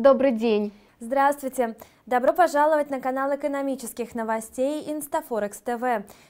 Добрый день. Здравствуйте! Добро пожаловать на канал экономических новостей Инстафорекс ТВ.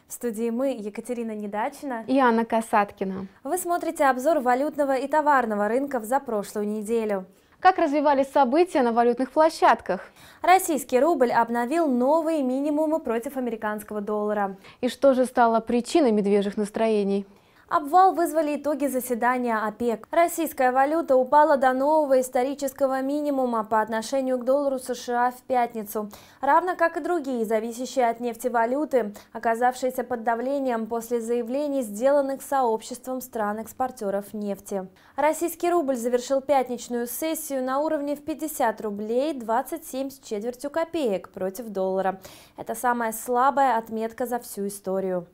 В студии мы, Екатерина Недачина и Анна Касаткина. Вы смотрите обзор валютного и товарного рынков за прошлую неделю. Как развивались события на валютных площадках? Российский рубль обновил новые минимумы против американского доллара. И что же стало причиной медвежьих настроений? Обвал вызвали итоги заседания ОПЕК. Российская валюта упала до нового исторического минимума по отношению к доллару США в пятницу, равно как и другие, зависящие от нефти валюты, оказавшиеся под давлением после заявлений, сделанных сообществом стран-экспортеров нефти. Российский рубль завершил пятничную сессию на уровне в 50 рублей 27 с четвертью копеек против доллара. Это самая слабая отметка за всю историю.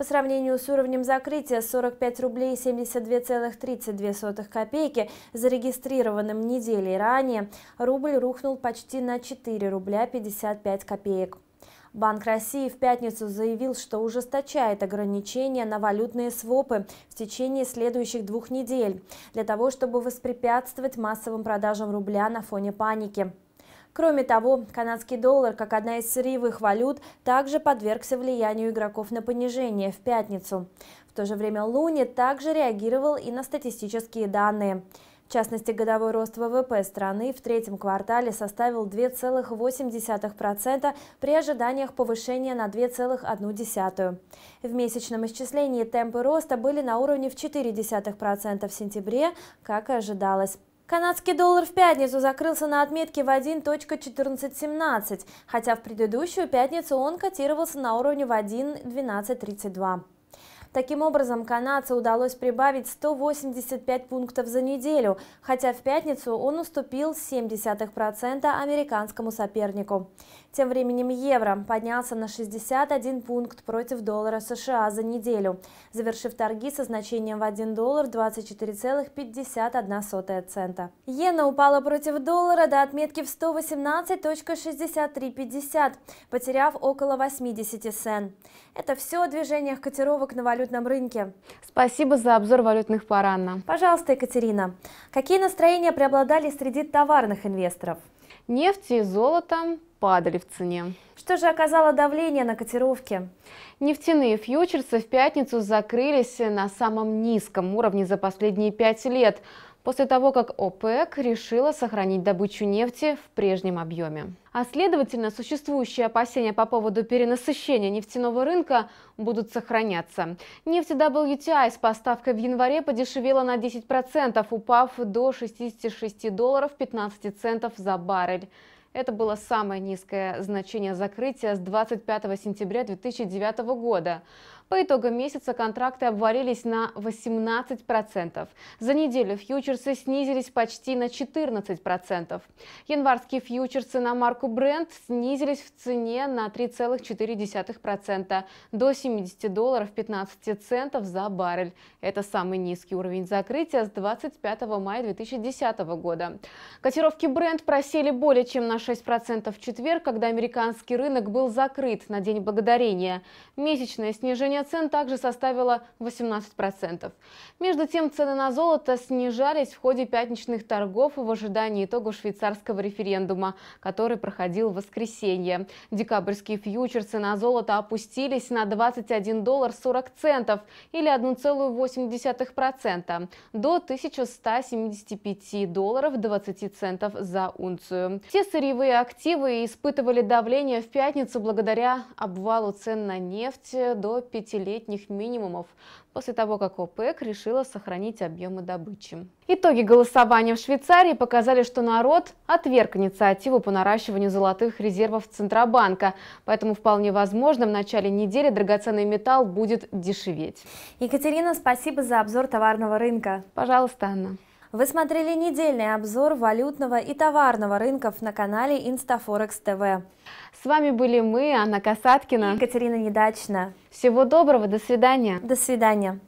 По сравнению с уровнем закрытия 45 рублей 72,32 копейки, зарегистрированным неделей ранее, рубль рухнул почти на 4 рубля 55 копеек. Банк России в пятницу заявил, что ужесточает ограничения на валютные свопы в течение следующих двух недель для того, чтобы воспрепятствовать массовым продажам рубля на фоне паники. Кроме того, канадский доллар, как одна из сырьевых валют, также подвергся влиянию игроков на понижение в пятницу. В то же время Луни также реагировал и на статистические данные. В частности, годовой рост ВВП страны в третьем квартале составил 2,8% при ожиданиях повышения на 2,1%. В месячном исчислении темпы роста были на уровне в 0,4% в сентябре, как и ожидалось. Канадский доллар в пятницу закрылся на отметке в 1.1417, хотя в предыдущую пятницу он котировался на уровне в 1.1232. Таким образом, канадцу удалось прибавить 185 пунктов за неделю, хотя в пятницу он уступил 0,7% американскому сопернику. Тем временем евро поднялся на 61 пункт против доллара США за неделю, завершив торги со значением в 1 доллар 24,51 цента. Иена упала против доллара до отметки в 118.6350, потеряв около 80 сен. Это все о движениях котировок на валюту валютном рынке. Спасибо за обзор валютных пар, Анна. Пожалуйста, Екатерина. Какие настроения преобладали среди товарных инвесторов? Нефть и золото падали в цене. Что же оказало давление на котировки? Нефтяные фьючерсы в пятницу закрылись на самом низком уровне за последние пять лет – после того, как ОПЕК решила сохранить добычу нефти в прежнем объеме. А следовательно, существующие опасения по поводу перенасыщения нефтяного рынка будут сохраняться. Нефть WTI с поставкой в январе подешевела на 10%, упав до 66 долларов 15 центов за баррель. Это было самое низкое значение закрытия с 25 сентября 2009 года. По итогам месяца контракты обвалились на 18%. За неделю фьючерсы снизились почти на 14%. Январские фьючерсы на марку Brent снизились в цене на 3,4% до 70 долларов 15 центов за баррель. Это самый низкий уровень закрытия с 25 мая 2010 года. Котировки Brent просели более чем на 6% в четверг, когда американский рынок был закрыт на День благодарения. Месячное снижение Падение цен также составило 18%. Между тем, цены на золото снижались в ходе пятничных торгов в ожидании итогов швейцарского референдума, который проходил в воскресенье. Декабрьские фьючерсы на золото опустились на 21 доллар 40 центов или 1,8% до 1175 долларов 20 центов за унцию. Все сырьевые активы испытывали давление в пятницу благодаря обвалу цен на нефть до 5 десятилетних минимумов после того, как ОПЕК решила сохранить объемы добычи. Итоги голосования в Швейцарии показали, что народ отверг инициативу по наращиванию золотых резервов Центробанка, поэтому вполне возможно в начале недели драгоценный металл будет дешеветь. Екатерина, спасибо за обзор товарного рынка. Пожалуйста, Анна. Вы смотрели недельный обзор валютного и товарного рынков на канале Инстафорекс ТВ. С вами были мы, Анна Касаткина и Екатерина Недачна. Всего доброго, до свидания. До свидания.